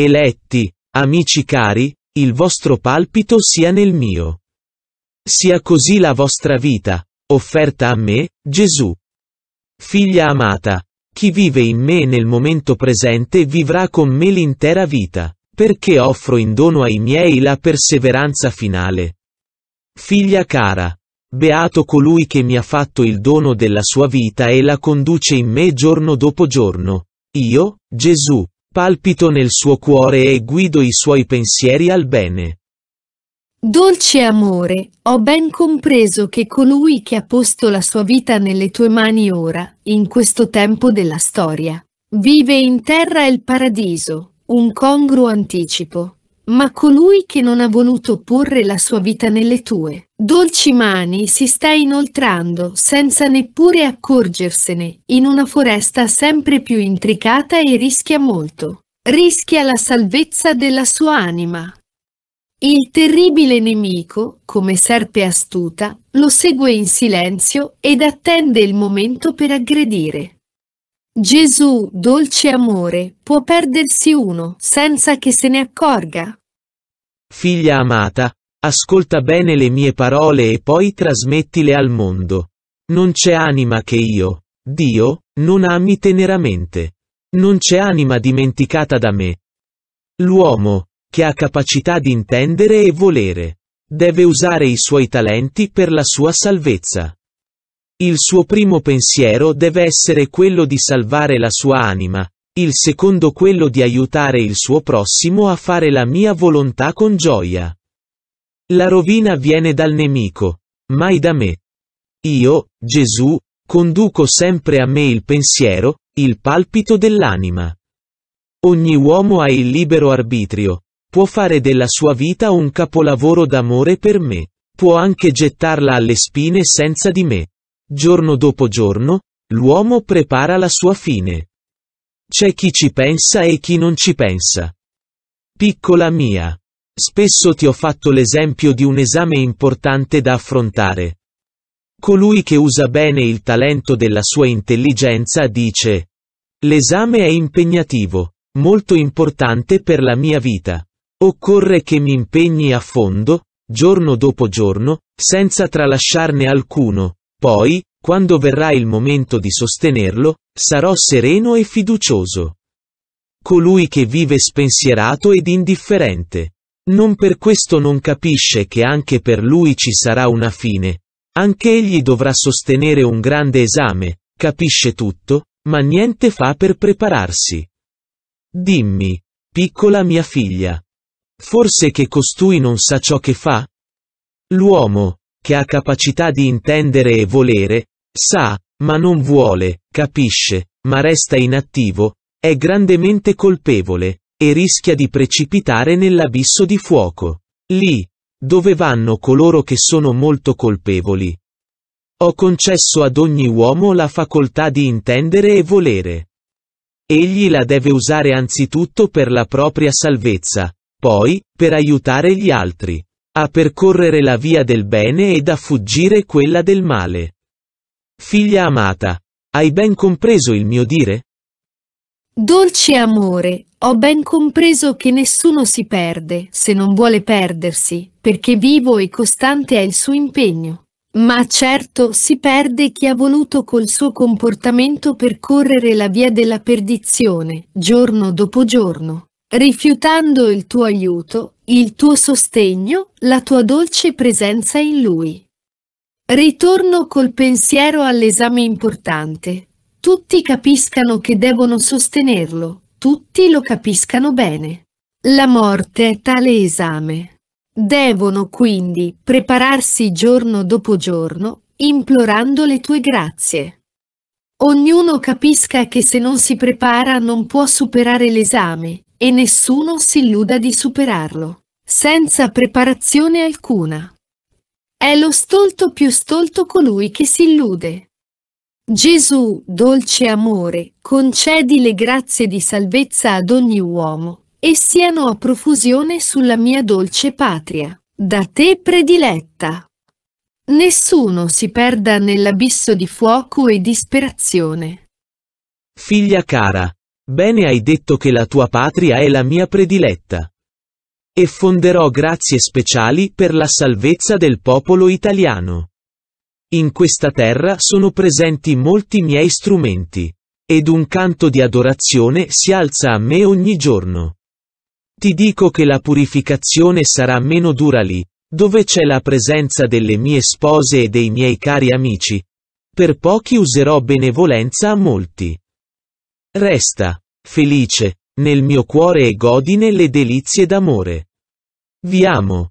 Eletti, amici cari, il vostro palpito sia nel mio. Sia così la vostra vita, offerta a me, Gesù. Figlia amata, chi vive in me nel momento presente vivrà con me l'intera vita, perché offro in dono ai miei la perseveranza finale. Figlia cara, beato colui che mi ha fatto il dono della sua vita e la conduce in me giorno dopo giorno. Io, Gesù, palpito nel suo cuore e guido i suoi pensieri al bene. Dolce amore, ho ben compreso che colui che ha posto la sua vita nelle tue mani ora, in questo tempo della storia, vive in terra il paradiso, un congruo anticipo ma colui che non ha voluto porre la sua vita nelle tue dolci mani si sta inoltrando senza neppure accorgersene in una foresta sempre più intricata e rischia molto. Rischia la salvezza della sua anima. Il terribile nemico, come serpe astuta, lo segue in silenzio ed attende il momento per aggredire. Gesù, dolce amore, può perdersi uno senza che se ne accorga. Figlia amata, ascolta bene le mie parole e poi trasmettile al mondo. Non c'è anima che io, Dio, non ami teneramente. Non c'è anima dimenticata da me. L'uomo, che ha capacità di intendere e volere, deve usare i suoi talenti per la sua salvezza. Il suo primo pensiero deve essere quello di salvare la sua anima, il secondo quello di aiutare il suo prossimo a fare la mia volontà con gioia. La rovina viene dal nemico, mai da me. Io, Gesù, conduco sempre a me il pensiero, il palpito dell'anima. Ogni uomo ha il libero arbitrio, può fare della sua vita un capolavoro d'amore per me, può anche gettarla alle spine senza di me. Giorno dopo giorno, l'uomo prepara la sua fine. C'è chi ci pensa e chi non ci pensa. Piccola mia. Spesso ti ho fatto l'esempio di un esame importante da affrontare. Colui che usa bene il talento della sua intelligenza dice, l'esame è impegnativo, molto importante per la mia vita. Occorre che mi impegni a fondo, giorno dopo giorno, senza tralasciarne alcuno. Poi, quando verrà il momento di sostenerlo, sarò sereno e fiducioso. Colui che vive spensierato ed indifferente. Non per questo non capisce che anche per lui ci sarà una fine. Anche egli dovrà sostenere un grande esame, capisce tutto, ma niente fa per prepararsi. Dimmi, piccola mia figlia. Forse che costui non sa ciò che fa? L'uomo, che ha capacità di intendere e volere, sa, ma non vuole, capisce, ma resta inattivo, è grandemente colpevole, e rischia di precipitare nell'abisso di fuoco. Lì, dove vanno coloro che sono molto colpevoli. Ho concesso ad ogni uomo la facoltà di intendere e volere. Egli la deve usare anzitutto per la propria salvezza, poi, per aiutare gli altri a percorrere la via del bene ed a fuggire quella del male. Figlia amata, hai ben compreso il mio dire? Dolce amore, ho ben compreso che nessuno si perde, se non vuole perdersi, perché vivo e costante è il suo impegno. Ma certo si perde chi ha voluto col suo comportamento percorrere la via della perdizione, giorno dopo giorno rifiutando il tuo aiuto, il tuo sostegno, la tua dolce presenza in lui. Ritorno col pensiero all'esame importante. Tutti capiscano che devono sostenerlo, tutti lo capiscano bene. La morte è tale esame. Devono quindi prepararsi giorno dopo giorno, implorando le tue grazie. Ognuno capisca che se non si prepara non può superare l'esame, e nessuno si illuda di superarlo, senza preparazione alcuna. È lo stolto più stolto colui che si illude. Gesù, dolce amore, concedi le grazie di salvezza ad ogni uomo, e siano a profusione sulla mia dolce patria, da te prediletta. Nessuno si perda nell'abisso di fuoco e disperazione. Figlia cara, Bene hai detto che la tua patria è la mia prediletta. E fonderò grazie speciali per la salvezza del popolo italiano. In questa terra sono presenti molti miei strumenti. Ed un canto di adorazione si alza a me ogni giorno. Ti dico che la purificazione sarà meno dura lì, dove c'è la presenza delle mie spose e dei miei cari amici. Per pochi userò benevolenza a molti. Resta, felice, nel mio cuore e godi nelle delizie d'amore. Vi amo.